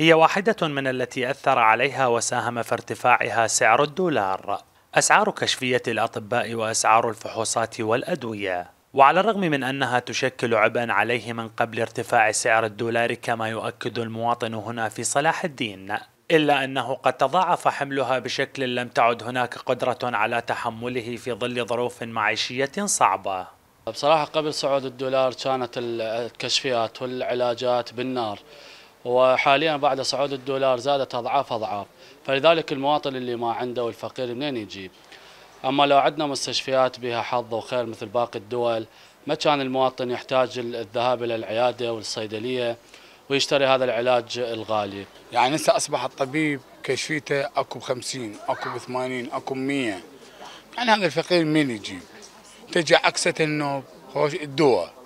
هي واحدة من التي أثر عليها وساهم في ارتفاعها سعر الدولار أسعار كشفية الأطباء وأسعار الفحوصات والأدوية وعلى الرغم من أنها تشكل عبئا عليه من قبل ارتفاع سعر الدولار كما يؤكد المواطن هنا في صلاح الدين إلا أنه قد تضاعف حملها بشكل لم تعد هناك قدرة على تحمله في ظل ظروف معيشية صعبة بصراحة قبل صعود الدولار كانت الكشفيات والعلاجات بالنار وحاليا بعد صعود الدولار زادت أضعاف أضعاف فلذلك المواطن اللي ما عنده والفقير منين يجيب أما لو عندنا مستشفيات بها حظ وخير مثل باقي الدول ما كان المواطن يحتاج الذهاب إلى العيادة والصيدلية ويشتري هذا العلاج الغالي يعني هسه أصبح الطبيب كشفيته أكو ب 50 أكو ب 80 أكو 100 يعني هذا الفقير منين يجيب تجي عكسة انه خوش الدواء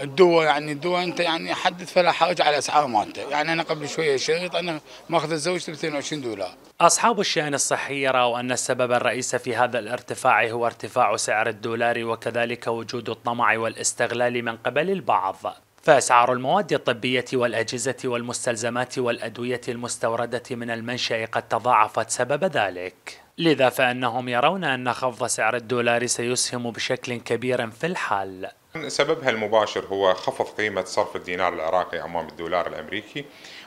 الدواء يعني الدواء انت يعني حدد فلا حرج على اسعار مالته، يعني انا قبل شويه شريط انا ماخذ زوجتي ب 22 دولار. اصحاب الشان الصحي يروا ان السبب الرئيسي في هذا الارتفاع هو ارتفاع سعر الدولار وكذلك وجود الطمع والاستغلال من قبل البعض. فأسعار المواد الطبية والأجهزة والمستلزمات والأدوية المستوردة من المنشأ قد تضاعفت سبب ذلك لذا فأنهم يرون أن خفض سعر الدولار سيسهم بشكل كبير في الحال سببها المباشر هو خفض قيمة صرف الدينار العراقي أمام الدولار الأمريكي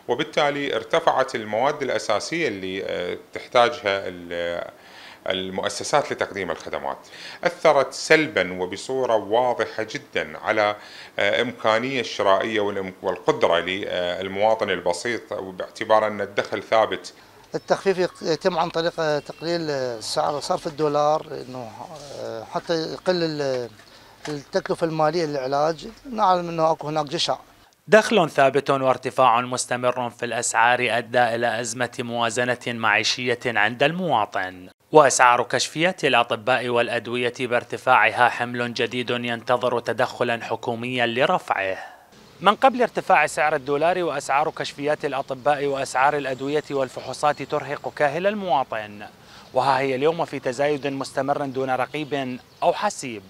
وبالتالي ارتفعت المواد الأساسية اللي آه، تحتاجها آه، المؤسسات لتقديم الخدمات أثرت سلبا وبصورة واضحة جدا على آه، إمكانية الشرائية والقدرة للمواطن البسيط باعتبار أن الدخل ثابت التخفيف يتم عن طريق تقليل سعر صرف الدولار انه حتى يقل التكلفة المالية للعلاج نعلم أنه أكو هناك جشع دخل ثابت وارتفاع مستمر في الأسعار أدى إلى أزمة موازنة معيشية عند المواطن وأسعار كشفيات الأطباء والأدوية بارتفاعها حمل جديد ينتظر تدخلا حكوميا لرفعه من قبل ارتفاع سعر الدولار وأسعار كشفيات الأطباء وأسعار الأدوية والفحوصات ترهق كاهل المواطن وها هي اليوم في تزايد مستمر دون رقيب أو حسيب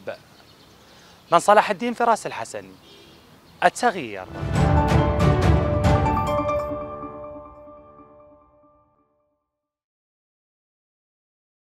من صلاح الدين فراس الحسني التغيير